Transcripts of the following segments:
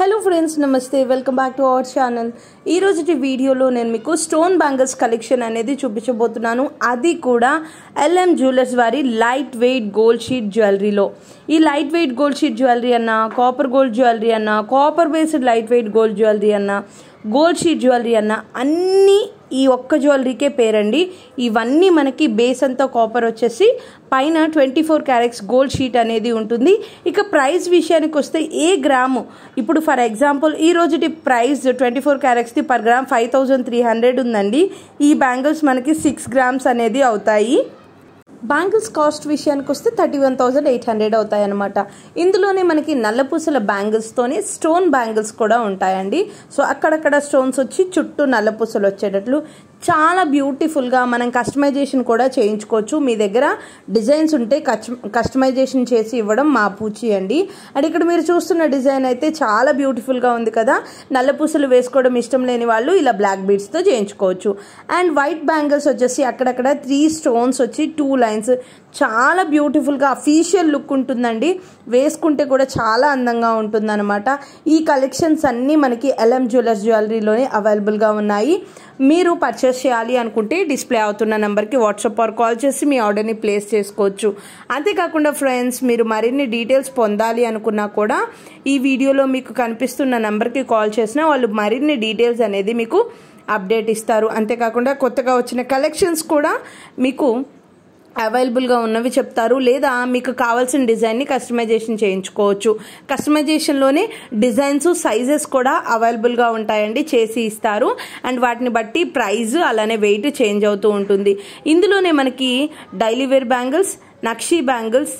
hello friends నమస్తే welcome back to our channel ఈ రోజుటి వీడియోలో నేను మీకు స్టోన్ బ్యాంగిల్స్ కలెక్షన్ అనేది చూపించబోతున్నాను అది కూడా ఎల్ఎం జ్యువెలర్స్ వారి లైట్ వెయిట్ గోల్డ్ షీట్ జ్యువెలరీలో ఈ light weight gold sheet jewellery అన్న కాపర్ గోల్డ్ జ్యువెలరీ అన్న copper based light weight gold jewellery అన్న గోల్డ్ షీట్ జ్యువెలరీ అన్న అన్నీ ఈ ఒక్క జ్యువెలరీకే పేరండి ఇవన్నీ మనకి బేస్ అంతా కాపర్ వచ్చేసి పైన twenty four carats gold sheet అనేది ఉంటుంది ఇక ప్రైస్ విషయానికి వస్తే ఏ గ్రాము ఇప్పుడు ఫర్ ఎగ్జాంపుల్ ఈ రోజుటి ప్రైస్ ట్వంటీ ఫోర్ క్యారెట్స్ది per gram five thousand three hundred ఉందండి ఈ బ్యాంగిల్స్ మనకి సిక్స్ గ్రామ్స్ అనేది అవుతాయి బ్యాంగిల్స్ కాస్ట్ విషయానికి వస్తే thirty one thousand eight hundred అవుతాయన్నమాట ఇందులోనే మనకి నల్లపూసల బ్యాంగిల్స్తోనే స్టోన్ బ్యాంగిల్స్ కూడా ఉంటాయండి సో అక్కడక్కడ స్టోన్స్ వచ్చి చుట్టూ నల్లపూసలు వచ్చేటట్లు చాలా బ్యూటిఫుల్గా మనం కస్టమైజేషన్ కూడా చేయించుకోవచ్చు మీ దగ్గర డిజైన్స్ ఉంటే కస్టమైజేషన్ చేసి ఇవ్వడం మా పూచి అండి అండ్ ఇక్కడ మీరు చూస్తున్న డిజైన్ అయితే చాలా బ్యూటిఫుల్గా ఉంది కదా నల్ల పూసలు వేసుకోవడం ఇష్టం లేని వాళ్ళు ఇలా బ్లాక్ బీడ్స్తో చేయించుకోవచ్చు అండ్ వైట్ బ్యాంగిల్స్ వచ్చేసి అక్కడక్కడ త్రీ స్టోన్స్ వచ్చి టూ లైన్స్ చాలా బ్యూటిఫుల్గా అఫీషియల్ లుక్ ఉంటుందండి వేసుకుంటే కూడా చాలా అందంగా ఉంటుందన్నమాట ఈ కలెక్షన్స్ అన్నీ మనకి ఎల్ఎం జ్యువెలర్స్ జ్యువెలరీలోనే అవైలబుల్గా ఉన్నాయి మీరు పర్చేస్ పర్చేస్ చేయాలి అనుకుంటే డిస్ప్లే అవుతున్న నెంబర్కి వాట్సాప్ ఆర్ కాల్ చేసి మీ ఆర్డర్ని ప్లేస్ చేసుకోవచ్చు అంతేకాకుండా ఫ్రెండ్స్ మీరు మరిన్ని డీటెయిల్స్ పొందాలి అనుకున్నా కూడా ఈ వీడియోలో మీకు కనిపిస్తున్న నెంబర్కి కాల్ చేసినా వాళ్ళు మరిన్ని డీటెయిల్స్ అనేది మీకు అప్డేట్ ఇస్తారు అంతేకాకుండా కొత్తగా వచ్చిన కలెక్షన్స్ కూడా మీకు అవైలబుల్గా ఉన్నవి చెప్తారు లేదా మీకు కావాల్సిన డిజైన్ని కస్టమైజేషన్ చేయించుకోవచ్చు కస్టమైజేషన్లోనే డిజైన్స్ సైజెస్ కూడా అవైలబుల్గా ఉంటాయండి చేసి ఇస్తారు అండ్ వాటిని బట్టి ప్రైజ్ అలానే వెయిట్ చేంజ్ అవుతూ ఉంటుంది ఇందులోనే మనకి డైలీ వేర్ బ్యాంగిల్స్ నక్షీ బ్యాంగిల్స్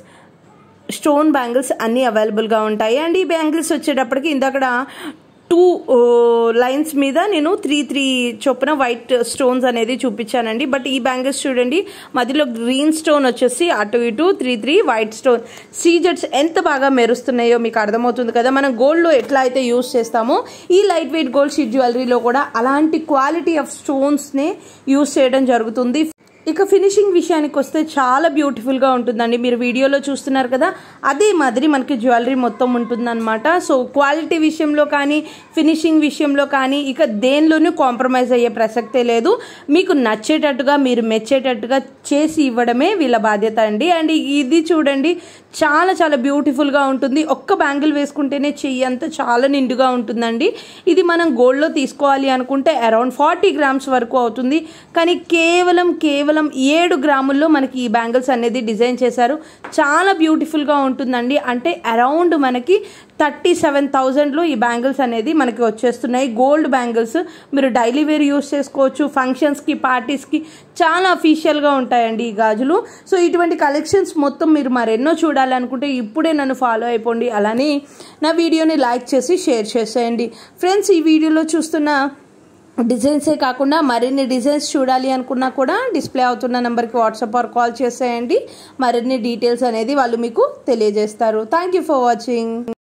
స్టోన్ బ్యాంగిల్స్ అన్నీ అవైలబుల్గా ఉంటాయి అండ్ ఈ బ్యాంగిల్స్ వచ్చేటప్పటికి ఇందక్కడ టూ లైన్స్ మీద నేను త్రీ త్రీ చొప్పున వైట్ స్టోన్స్ అనేది చూపించానండి బట్ ఈ బ్యాంగిల్స్ చూడండి మధ్యలో గ్రీన్ స్టోన్ వచ్చేసి అటు ఇటు త్రీ త్రీ వైట్ స్టోన్ సీజెట్స్ ఎంత బాగా మెరుస్తున్నాయో మీకు అర్థమవుతుంది కదా మనం గోల్డ్లో ఎట్లా అయితే యూస్ చేస్తామో ఈ లైట్ వెయిట్ గోల్డ్ షీట్ జ్యువెలరీలో కూడా అలాంటి క్వాలిటీ ఆఫ్ స్టోన్స్నే యూస్ చేయడం జరుగుతుంది ఇక ఫినిషింగ్ విషయానికి వస్తే చాలా బ్యూటిఫుల్గా ఉంటుందండి మీరు వీడియోలో చూస్తున్నారు కదా అదే మాదిరి మనకి జ్యువెలరీ మొత్తం ఉంటుందన్నమాట సో క్వాలిటీ విషయంలో కానీ ఫినిషింగ్ విషయంలో కానీ ఇక దేనిలోనూ కాంప్రమైజ్ అయ్యే ప్రసక్తే లేదు మీకు నచ్చేటట్టుగా మీరు మెచ్చేటట్టుగా చేసి ఇవ్వడమే వీళ్ళ బాధ్యత అండి అండ్ ఇది చూడండి చాలా చాలా బ్యూటిఫుల్గా ఉంటుంది ఒక్క బ్యాంగిల్ వేసుకుంటేనే చెయ్యి అంతా చాలా నిండుగా ఉంటుందండి ఇది మనం గోల్డ్లో తీసుకోవాలి అనుకుంటే అరౌండ్ ఫార్టీ గ్రామ్స్ వరకు అవుతుంది కానీ కేవలం కేవలం కేవలం ఏడు గ్రాముల్లో మనకి ఈ బ్యాంగిల్స్ అనేది డిజైన్ చేశారు చాలా బ్యూటిఫుల్గా ఉంటుందండి అంటే అరౌండ్ మనకి థర్టీ సెవెన్ థౌజండ్లో ఈ బ్యాంగిల్స్ అనేది మనకి వచ్చేస్తున్నాయి గోల్డ్ బ్యాంగిల్స్ మీరు డైలీ వేర్ యూస్ చేసుకోవచ్చు ఫంక్షన్స్కి పార్టీస్కి చాలా అఫీషియల్గా ఉంటాయండి ఈ గాజులు సో ఇటువంటి కలెక్షన్స్ మొత్తం మీరు మరెన్నో చూడాలనుకుంటే ఇప్పుడే నన్ను ఫాలో అయిపోండి అలానే నా వీడియోని లైక్ చేసి షేర్ చేసేయండి ఫ్రెండ్స్ ఈ వీడియోలో చూస్తున్న డిజైన్సే కాకుండా మరిన్ని డిజైన్స్ చూడాలి అనుకున్నా కూడా డిస్ప్లే అవుతున్న నెంబర్కి వాట్సాప్ ఆర్ కాల్ చేసేయండి మరిన్ని డీటెయిల్స్ అనేది వాళ్ళు మీకు తెలియజేస్తారు థ్యాంక్ యూ ఫర్ వాచింగ్